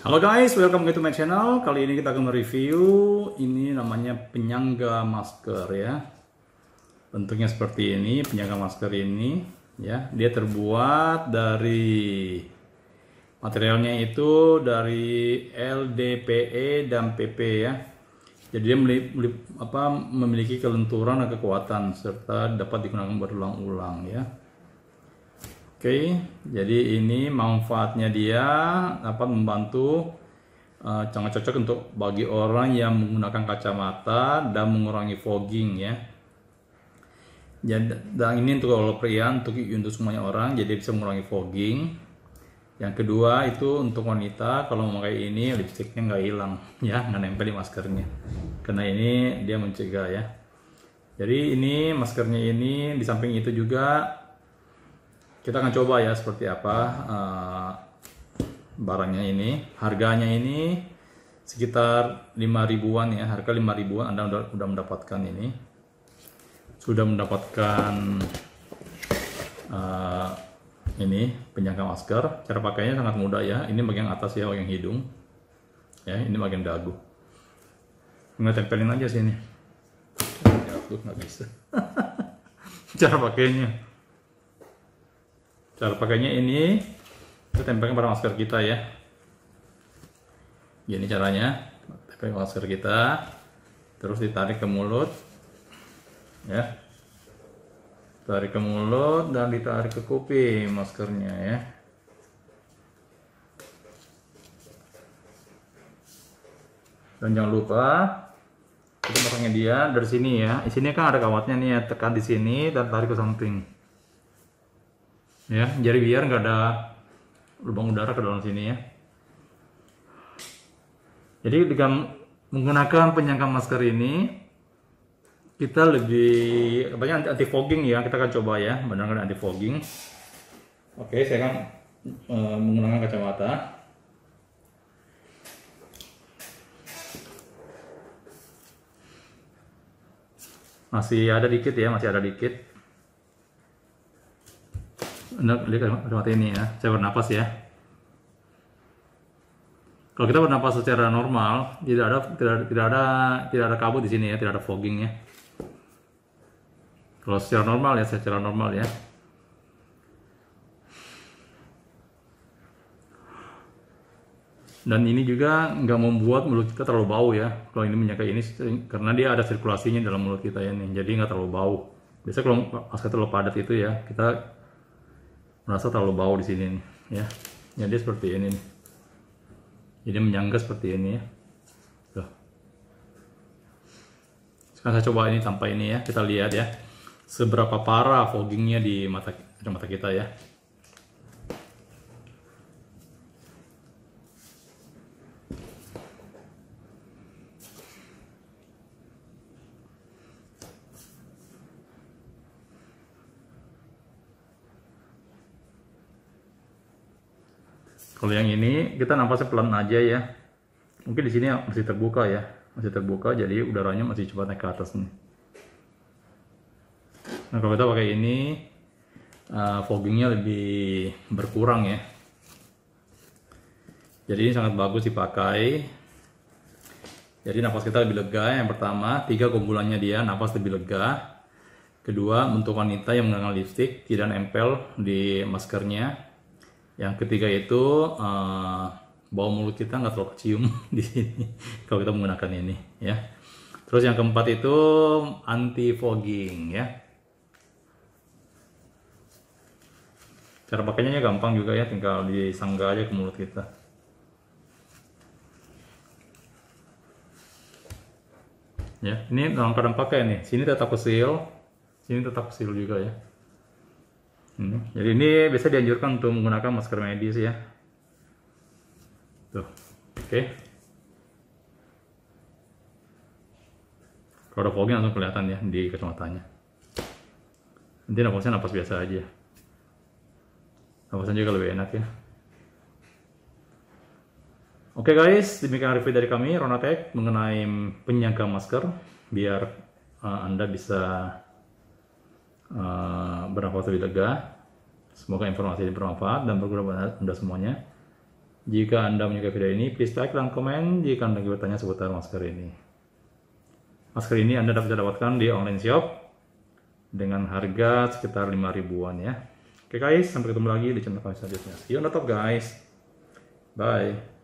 Halo guys, welcome back to my channel. Kali ini kita akan mereview ini namanya penyangga masker ya. Bentuknya seperti ini, penyangga masker ini ya. Dia terbuat dari materialnya itu dari LDPE dan PP ya. Jadi dia melip, melip, apa, memiliki kelenturan dan kekuatan serta dapat digunakan berulang-ulang ya. Oke, jadi ini manfaatnya dia dapat membantu uh, sangat cocok untuk bagi orang yang menggunakan kacamata dan mengurangi fogging ya. Jadi, dan ini untuk kalau pria, untuk untuk semuanya orang, jadi bisa mengurangi fogging. Yang kedua itu untuk wanita, kalau memakai ini lipstiknya nggak hilang ya, nggak nempel di maskernya. Karena ini dia mencegah ya. Jadi ini maskernya ini di samping itu juga kita akan coba ya seperti apa uh, barangnya ini harganya ini sekitar 5 ribuan ya harga 5 ribuan Anda sudah mendapatkan ini sudah mendapatkan uh, ini penjaga masker cara pakainya sangat mudah ya ini bagian atas ya bagian hidung ya ini bagian dagu nggak tempelin aja sini aku nggak bisa cara pakainya cara pakainya ini kita tempelkan pada masker kita ya jadi caranya tempelkan masker kita terus ditarik ke mulut ya tarik ke mulut dan ditarik ke kuping maskernya ya dan jangan lupa kita pasangnya dia dari sini ya di sini kan ada kawatnya nih ya tekan di sini dan tarik ke samping ya jadi biar nggak ada lubang udara ke dalam sini ya jadi dengan menggunakan penyangga masker ini kita lebih banyak anti, anti fogging ya kita akan coba ya benar-benar anti fogging oke saya akan e, menggunakan kacamata masih ada dikit ya masih ada dikit lihat ini ya, saya bernapas ya. Kalau kita bernapas secara normal, tidak ada tidak ada tidak ada, tidak ada kabut di sini ya, tidak ada fogging ya. Kalau secara normal ya, secara normal ya. dan ini juga nggak membuat mulut kita terlalu bau ya kalau ini minyak ini karena dia ada sirkulasinya dalam mulut kita ya nih jadi nggak terlalu bau biasanya kalau masker terlalu padat itu ya kita merasa terlalu bau di sini nih ya jadi ya, seperti ini nih. jadi menyangga seperti ini ya Tuh. sekarang saya coba ini tanpa ini ya kita lihat ya seberapa parah foggingnya di mata di mata kita ya Kalau yang ini kita nafasnya pelan aja ya. Mungkin di sini masih terbuka ya, masih terbuka jadi udaranya masih cepat naik ke atas nih. Nah kalau kita pakai ini uh, foggingnya lebih berkurang ya. Jadi ini sangat bagus dipakai. Jadi nafas kita lebih lega. Yang pertama, tiga keunggulannya dia nafas lebih lega. Kedua, untuk wanita yang menggunakan lipstick tidak empel di maskernya. Yang ketiga itu uh, bau mulut kita nggak terlalu cium di sini kalau kita menggunakan ini ya. Terus yang keempat itu anti fogging ya. Cara pakainya gampang juga ya, tinggal disangga aja ke mulut kita. Ya, ini kadang-kadang pakai nih. Sini tetap kecil, sini tetap kecil juga ya. Hmm. Jadi ini bisa dianjurkan untuk menggunakan masker medis ya. Tuh, oke. Okay. Kalau ada fogging langsung kelihatan ya di kacamatanya. Nanti nafasnya nafas biasa aja. Nafasnya juga lebih enak ya. Oke okay guys, demikian review dari kami Ronatek mengenai penyangga masker biar uh, Anda bisa Eh, berapa lebih lega. Semoga informasi ini bermanfaat dan berguna buat Anda semuanya. Jika Anda menyukai video ini, please like dan komen jika Anda bertanya seputar masker ini. Masker ini Anda dapat dapatkan di online shop dengan harga sekitar 5 ribuan ya. Oke guys, sampai ketemu lagi di channel kami selanjutnya. See you on the top guys. Bye.